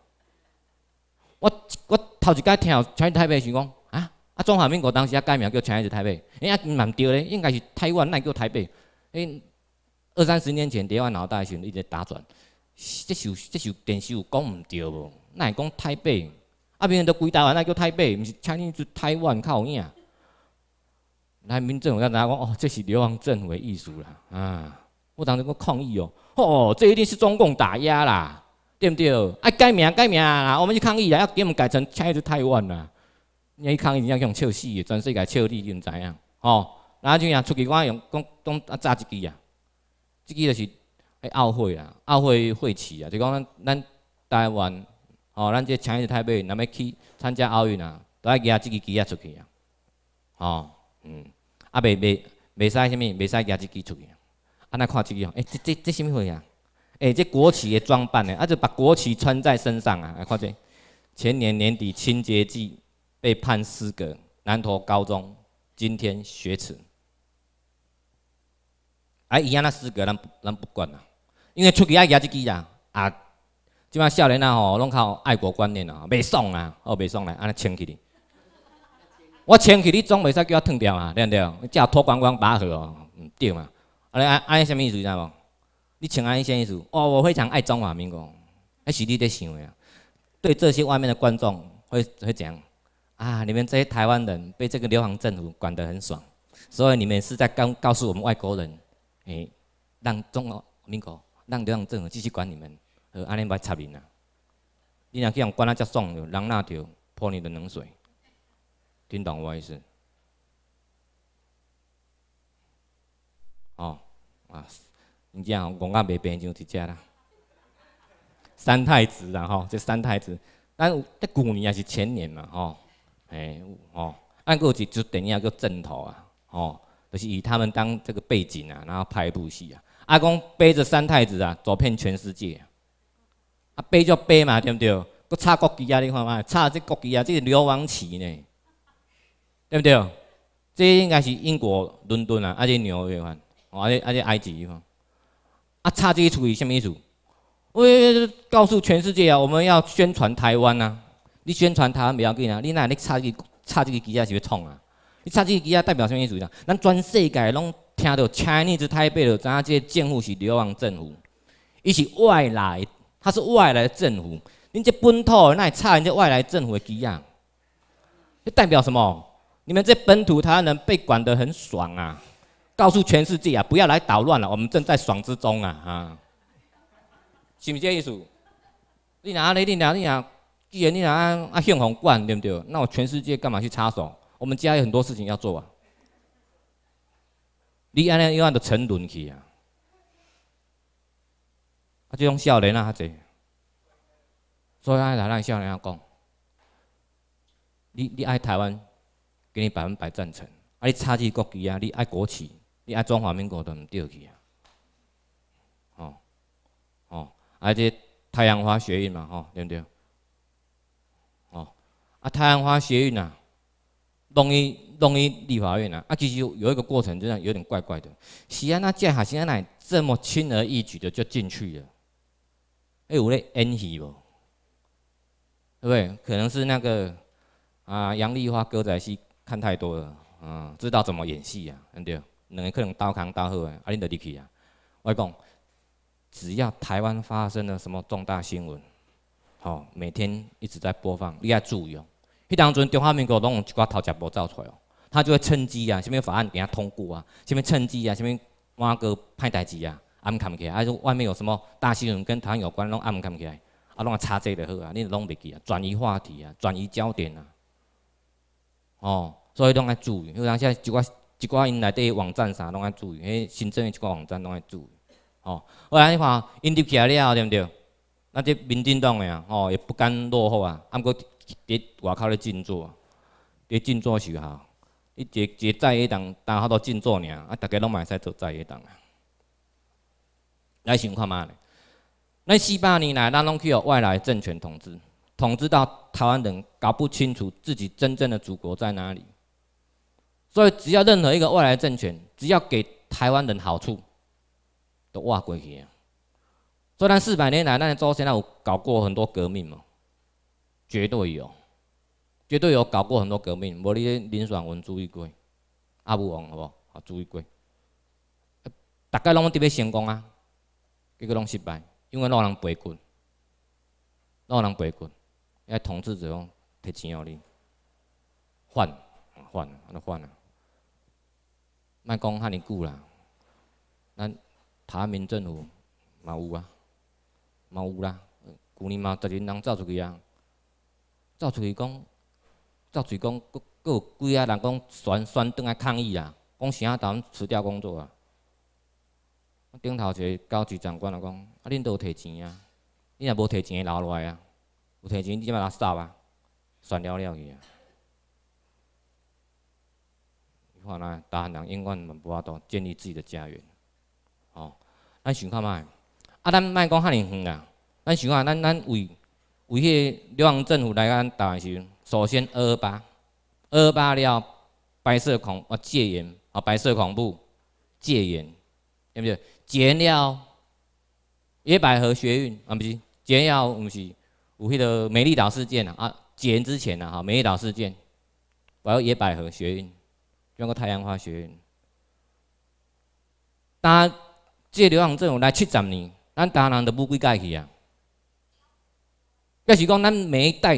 我我头一摆听《千里台北》时，讲啊，啊中华民，国当时啊改名叫《千里台北》，哎呀，蛮对咧，应该是台湾，那叫台北。哎，二三十年前台湾脑袋时一直打转，这首这首电视有讲毋对无？那会讲台北，啊边都归台湾，那叫台北，毋是请里去台湾较有影。来民众，我讲哦，这是流亡政府的意思啦，啊，我当时在抗议哦，哦，这一定是中共打压啦。对不对？要改名改名，我们去抗议啊！要给我们改成“ China 枪击台湾”啊！你抗议人家用笑死的，全世界笑你，你怎知样？吼！哪像啊？出去讲用讲讲啊，炸一支啊！这支就是奥运会啊，奥运会会旗啊，就讲咱咱台湾，哦，咱这 China 枪击台湾，那要去参加奥运啊，都要举这支旗啊出去啊！哦，嗯，啊，未未未使什么？未使举这支出去！啊，那看这支哦，哎，这这这什么会啊？哎，这国旗的装扮呢？啊，就把国旗穿在身上啊！看这，前年年底清洁剂被判失格，南投高中今天学耻。哎，伊安那失格，咱咱不管啦，因为出去爱轧一支啦。啊，即卖少年仔吼，拢靠爱国观念啊，袂爽啊，哦，袂爽来，安尼穿起哩。我穿起你总袂使叫我脱掉嘛，对不对？只要脱光光拔河哦，唔对嘛。安尼安安，尼什么意思？知无？你请安一些意思，哦，我非常爱中华民国，那是你在想的啊。对这些外面的观众会会讲，啊，你们这些台湾人被这个流氓政府管得很爽，所以你们是在告告诉我们外国人，哎，让中华民国让流氓政府继续管你们，呃，安尼袂插你啊？你若去让管得介爽，就人那着泼你的冷水，听懂我意思？哦，啊。人家吼讲个袂变就一只啦，三太子啦吼，这三太子，但这旧年也是前年嘛吼，哎吼，按过去就等于叫正头啊，吼，就是以他们当这个背景啊，然后拍一部戏啊。阿公背着三太子啊，走遍全世界。啊背就背嘛，对不对？佮插国旗啊，你看嘛，插这国旗啊，这是流亡旗呢，对不对？这应该是英国伦敦啊，啊，且纽约方，啊，且啊，且埃及方。啊，差这个属于什么意思？我告诉全世界啊，我们要宣传台湾啊！你宣传台湾不要紧啊，你那那个差距，差这个机啊是要创啊！你差这个机啊代表什么意思？咱全世界拢听到，Chinese Taipei 咱这政府是流氓政府，伊是外来，它是外来政府，你这本土那差人家外来政府的机啊，这代表什么？你们这本土他人被管得很爽啊！告诉全世界啊，不要来捣乱了，我们正在爽之中啊，哈，是不这意思？你哪你哪你若，既然你讲啊宪红管对不对？那我全世界干嘛去插手？我们家有很多事情要做啊。你安尼又安的沉沦去啊？啊，这种少年啊，哈济，所以俺来让少年讲，你你爱台湾，给你百分百赞成。啊，你插距国旗啊，你爱国旗，你啊，中华民国都毋对起啊，哦哦，而且太阳花学运嘛，吼对不对？哦啊，太阳花学运呐，弄伊弄伊立法院呐，啊其实有一个过程，真的有点怪怪的。西啊？那谢海西安奶这么轻而易举的就进去了？哎，有咧恩希无？对不对？可能是那个啊，杨丽花歌仔戏看太多了，嗯，知道怎么演戏啊，对不对？两个可能刀扛刀喝的，啊，恁就入去啊！我讲，只要台湾发生了什么重大新闻，吼，每天一直在播放，你要注意哦。迄当阵，中华民国拢有一寡头家步走出来哦，他就会趁机啊，啥物法案给他通过啊，啥物趁机啊，啥物挖个歹代志啊，暗藏起来，啊，是外面有什么大新闻跟台湾有关，拢暗藏起来，啊，拢插嘴就好啊，恁拢袂记啊，转移话题啊，转移焦点啊，哦，所以拢爱注意，有为咱一寡。一寡因来的网站啥拢爱注意，迄新增的一寡网站拢爱注意。哦，后来你看，因立起来了对毋对？那这民进党的啊，哦，也不甘落后啊，啊，毋过伫外口咧静坐，咧静坐示伊一一在野党，单好多振作尔，啊，逐家拢嘛会使做在野党啊。来想看嘛咧，咱四百年来，咱拢去互外来政权统治，统治到台湾人搞不清楚自己真正的祖国在哪里。所以，只要任何一个外来政权，只要给台湾人好处，都挖过去啊！所以，那四百年来，那些祖先在有搞过很多革命嘛，绝对有，绝对有搞过很多革命。无，你林爽文、朱一贵、阿布王，好好？啊，朱一贵，大概拢特别成功啊，结果拢失败，因为哪有人背困，哪有人背困。因为统治者用提钱给你，反，反，安怎反啊？卖讲遐尼久啦，咱台湾民政府嘛有啊，嘛有啦。去年嘛十个人走出去啊，走出去讲，走出去讲，佫佫有几啊人讲宣宣张来抗议啊，讲啥都辞掉工作啊。顶头一个教局长官就讲，啊恁都有摕钱啊，恁若无摕钱会留落来啊，有摕钱你来扫啊，算了了去啊。啊！大汉人永远们不法多建立自己的家园。哦，咱想看卖，啊，咱卖讲遐尼远啊。咱想看咱咱为为迄个两岸政府来讲，台湾是首先二二八，二二八了白色恐啊戒严啊，白色恐怖戒严，对不是戒严了野百合学运啊不是戒严了，毋是有迄个美丽岛事件啊，戒严之前啊，哈，美丽岛事件，还有野百合学运。那个太阳花学院，但这浪路有来七十年，咱台湾都不归家去啊！要讲咱每一代，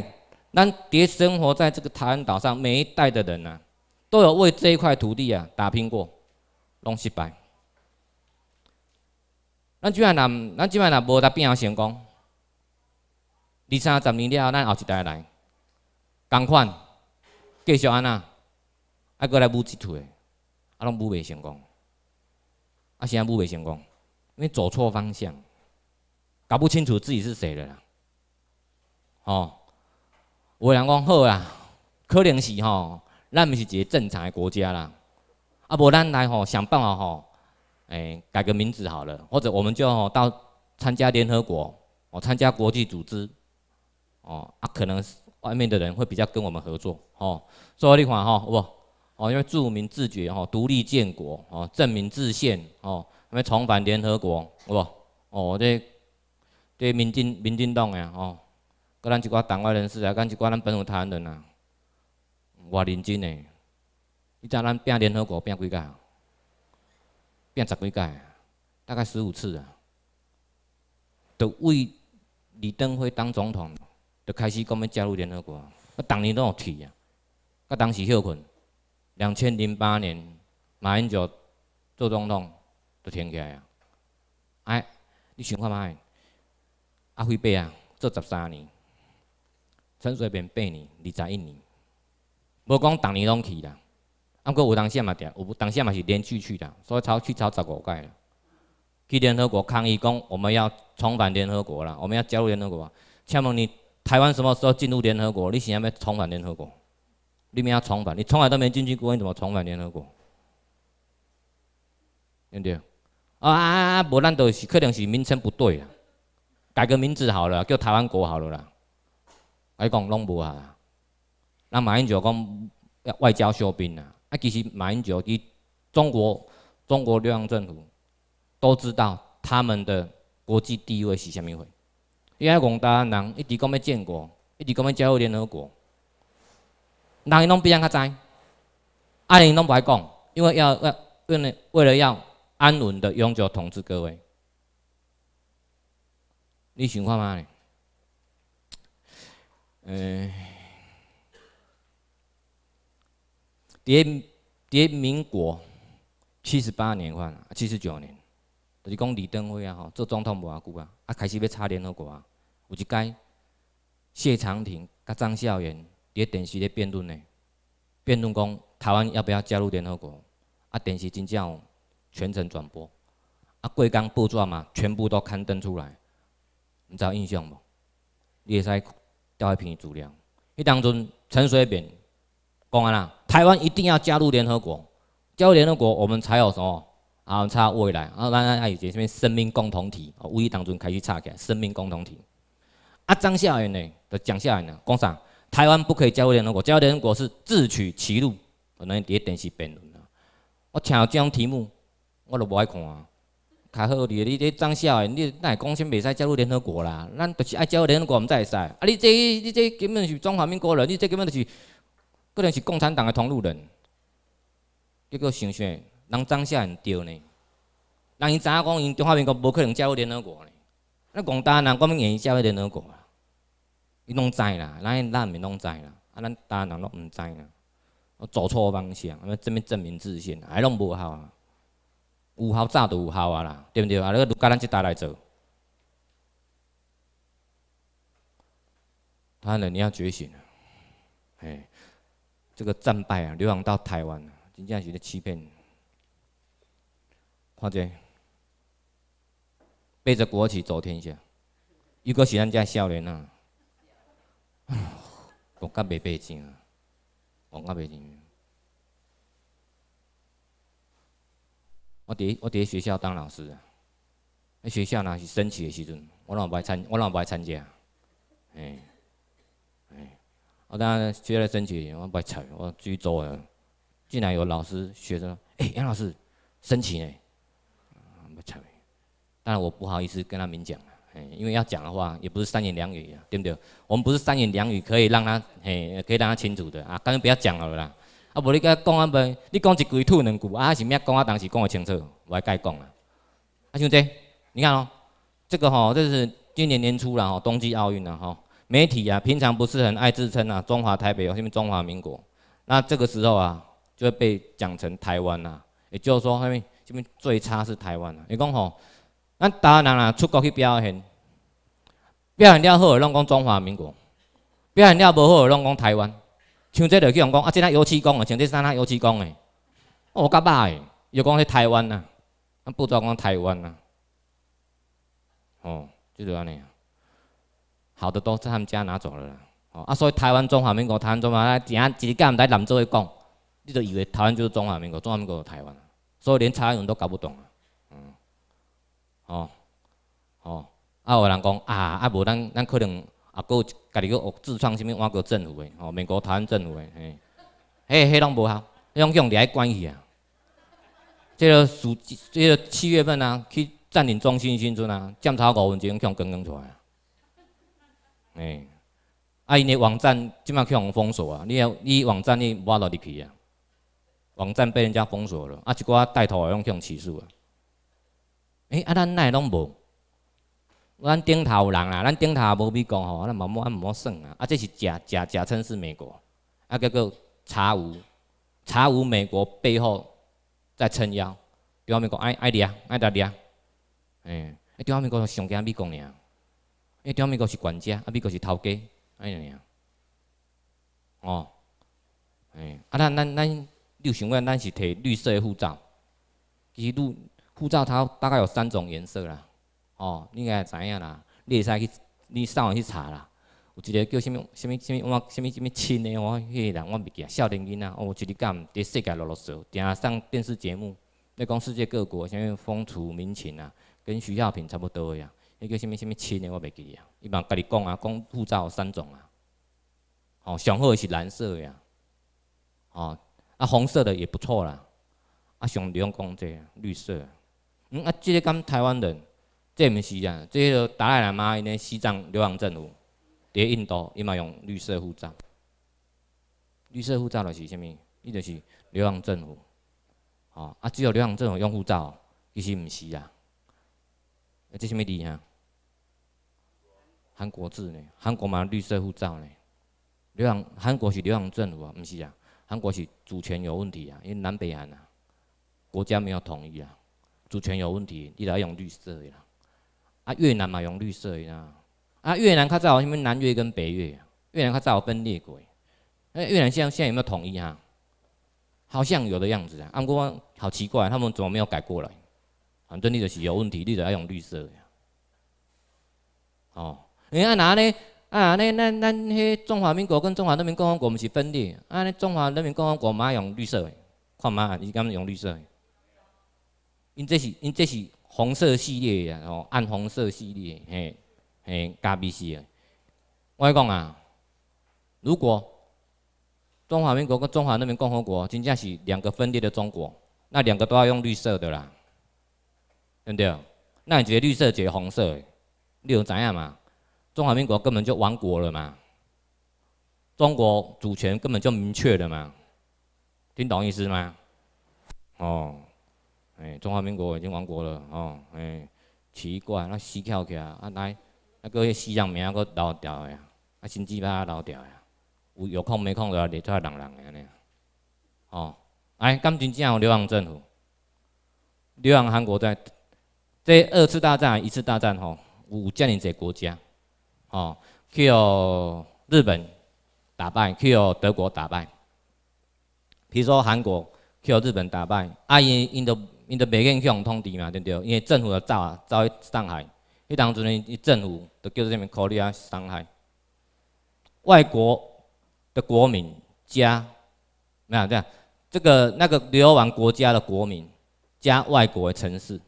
咱爹生活在这个台湾岛上，每一代的人啊，都有为这一块土地啊打拼过，拢失败。咱即要哪，咱即摆若无搭变好成功，二三十年了后，咱后一代来，共款继续安娜。还过来舞一腿，啊，拢舞袂成功。啊，现在舞袂成功，因为走错方向，搞不清楚自己是谁了啦。吼，有人讲好啊，可能是吼，咱毋是一个正常的国家啦。啊，无咱来吼想办法吼，诶，改个名字好了，或者我们就吼到参加联合国，我参加国际组织，哦，啊，可能外面的人会比较跟我们合作。哦，所以你看吼，无？哦，因为著名自觉吼，独立建国，吼，证明自宪，吼，因为重返联合国，有不？哦，这这民进民进党诶，吼，搁咱一寡党外人士啊，咱一寡咱本土台湾人啊，偌认真诶，伊只咱拼联合国拼几届啊？拼十几届，大概十五次啊。着为李登辉当总统，就开始讲要加入联合国，啊，逐年都有去啊，甲当时休困。两千零八年，马英九做总统，就停起来啊！哎，你想看嘛？阿辉伯啊，做十三年，陈水扁八年，二十一年，无讲逐年拢去啦。不过有当下嘛，点？有当下嘛是连续去的，所以超去超十五届了。去联合国抗议，讲我们要重返联合国了，我们要加入联合国。请问你台湾什么时候进入联合国？你想不？要重返联合国？你咪要重返？你从来都没进去过，你怎么重返联合国？对不对？啊啊啊！无，咱就是可能是名称不对啊，改个名字好了，叫台湾国好了啦。该讲拢无啊。那马英九讲外交小兵啊，啊，其实马英九，伊中国中国中央政府都知道他们的国际地位是啥咪会。伊还讲台湾人一直讲要建国，一直讲要加入联合国。人伊拢比咱较知，啊，伊拢不爱讲，因为要要为了为了要安稳的永久统治各位，你想看嘛哩？诶，伫迭民国七十八年换七十九年，就是讲李登辉啊吼做总统无偌久啊，啊开始要插联合国啊，有一届谢长廷甲张孝元伫电视伫辩论呢，辩论讲台湾要不要加入联合国，啊电视真正全程转播，啊规间报纸嘛全部都刊登出来，你有印象无？你会使调一瓶资料，迄当中陈水扁讲安啊，台湾一定要加入联合国，加入联合国我们才有什么啊？才未来啊？咱啊？一个什么生命共同体哦，无意当中开始吵起来，生命共同体。啊张孝恩呢，就蒋孝长嘞，讲啥？台湾不可以加入联合国，加入联合国是自取其辱。可能在电视辩论啊，我听这种题目，我都不爱看啊。较好哩，你这张啸，你哪会讲什么未使加入联合国啦？咱就是爱加入联合国，毋才会使。啊，你这你这根本是中华民国人，你这根本就是可能是共产党的同路人。结果想想，人张很对呢，人伊知影讲，因中华民国不可能加入联合国呢。那共产党国民愿意加入联合国你拢知啦，咱咱免拢知啦，啊，咱大人拢毋知啦。我做错方向，啊，要怎么证明自信？还拢无效啊！有效早就有效啊啦，对毋对？啊，你甲咱即代来做，他人你要觉醒啊！哎，这个战败啊，流亡到台湾，真正是咧欺骗，看者背着国旗走天下，又个是咱遮少年啊！我讲袂白净啊！我讲袂净。我伫我第学校当老师啊，学校呢是升旗的时阵，我拢不爱参，我拢不爱参加。哎哎，我当学校升旗，我爱睬，我拒做啊！竟然有老师学生，哎，杨老师升旗呢，袂睬。但我不好意思跟他们讲。因为要讲的话，也不是三言两语，对不对？我们不是三言两语可以让他嘿，可以让他清楚的啊。刚刚不要讲好了啦。啊，不，你讲啊不？你讲一句吐两句，还是咪讲啊？当时讲不清楚，我改讲啊。啊，兄弟，你看哦，这个吼，这是今年年初了吼，冬季奥运了吼，媒体啊，平常不是很爱自称啊，中华台北或什么中华民国，那这个时候啊，就会被讲成台湾呐。也就是说，什么这边最差是台湾呐？你讲吼？咱大陆人啊出国去表现，表现了好的拢讲中华民国；表现了无好的拢讲台湾。像这就去用讲啊，即那油漆工的，像这像那油漆工的，我搞歹的，又讲是台湾啊，不作讲台湾啊。哦，就著安尼，好的都他们家拿走了。哦啊，所以台湾、中华民国、台湾、中华，一只敢毋在南州去讲，你就以为台湾就是中华民国，中华民国台湾，所以连台湾文都搞不懂啊。嗯。哦，哦，啊有人讲啊，啊无咱咱可能啊，搁有家己搁自创什物外国政府的，哦，美国台湾政府的，嘿，嘿，迄拢无效，迄拢向掠去关系啊。即个暑，即个七月份啊，去占领中心时阵啊，检查五分钟互滚滚出来啊。哎，啊因的网站即摆马互封锁啊，你你网站你抹落去啊，网站被人家封锁了，啊一寡带头向互起诉啊。哎，啊，咱奈拢无，咱顶头有人啊，咱顶头也无美国吼，咱毛毛安毛算啊？啊，这是假假假称是美国，啊，叫做查无查无美国背后在撑腰，对阿美国爱爱你啊，爱大力啊，嗯，阿对阿美国上惊美国尔，阿对阿美国是管家，啊，美国是头家，哎尔。哦，哎，啊，咱咱咱，你有想过咱是摕绿色护照，其实你。护照它大概有三种颜色啦，哦，你应该也知影啦。你会使去你上网去查啦。有一个叫什么什么什么我什么什么亲的我迄人我袂记啊。少年囝啊，哦一日干伫世界各角落，定上电视节目，来讲世界各国什么风土民情啊，跟徐少平差不多的呀。迄叫什么什么亲的我袂记啊。伊嘛家你讲啊，讲护照有三种啊，哦，上好的是蓝色的呀，哦，啊红色的也不错啦，啊上常讲这个绿色。嗯啊，即个讲台湾人，这毋是啊，这个达赖喇嘛因个西藏流亡政府。伫印度，伊嘛用绿色护照。绿色护照了是啥物？伊就是流亡政府。哦，啊只有流亡政府用护照，其实毋是啊。啊这啥物字啊？韩国字呢？韩国嘛绿色护照呢？流亡韩国是流亡政府啊，毋是啊？韩国是主权有问题啊，因南北韩啊，国家没有统一啊。主权有问题，你得要用绿色的啦。啊，越南嘛用绿色的啦。啊，越南它在我们南越跟北越，越南它在有分裂国。那越南现在现在有没有统一啊？好像有的样子。啊。安我好奇怪，他们怎么没有改过来？反正你就是有问题，你就要用绿色的。哦，你看哪呢？啊，那那那那中华民国跟中华人民共和国不是分裂。啊，那中华人民共和国嘛用绿色的，看嘛，伊敢用绿色的。因这是因这是红色系列呀，哦，暗红色系列，嘿，嘿，加 B C 的。我讲啊，如果中华民国跟中华人民共和国真正是两个分裂的中国，那两个都要用绿色的啦，对不对？那你觉得绿色解红色？你有知影嘛？中华民国根本就亡国了嘛？中国主权根本就明确了嘛？听懂意思吗？哦。哎，中华民国已经亡国了，哦，哎，奇怪，那死翘起啊！啊，来，那个西洋名搁留掉诶。啊，新鸡巴留掉诶。有有空没空就来出来人人的安尼。哦，哎，敢真正有流亡政府？流亡韩国在这二次大战、一次大战吼，有占领者国家，哦，去互日本打败，去互德国打败。比如说韩国去互日本打败，啊，因因都。因都未瘾去用通知嘛，对不对？因为政府要走啊，走去上海。迄当阵，伊政府就叫做什么？考虑啊，上海外国的国民加没有这样，这个那个流亡国家的国民加外国的城市。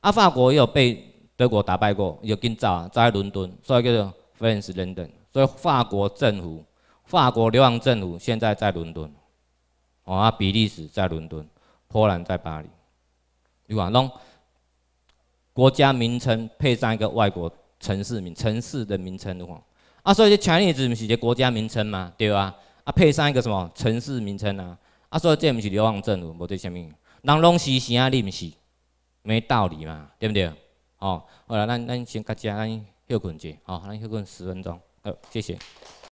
啊，法国也有被德国打败过，有跟走啊，在伦敦，所以叫做 f r a n c e London。所以法国政府、法国流亡政府现在在伦敦。啊，比利时在伦敦。波兰在巴黎，你讲，那国家名称配上一个外国城市名，城市的名称的话，啊，所以这全名是不是这国家名称嘛，对吧？啊，配上一个什么城市名称啊？啊，所以这不是流亡证，无对什物，人拢是啊？先毋是，没道理嘛，对不对？哦，好啦，咱咱先搁这，咱休困一下，好，咱休困十分钟，好，谢谢。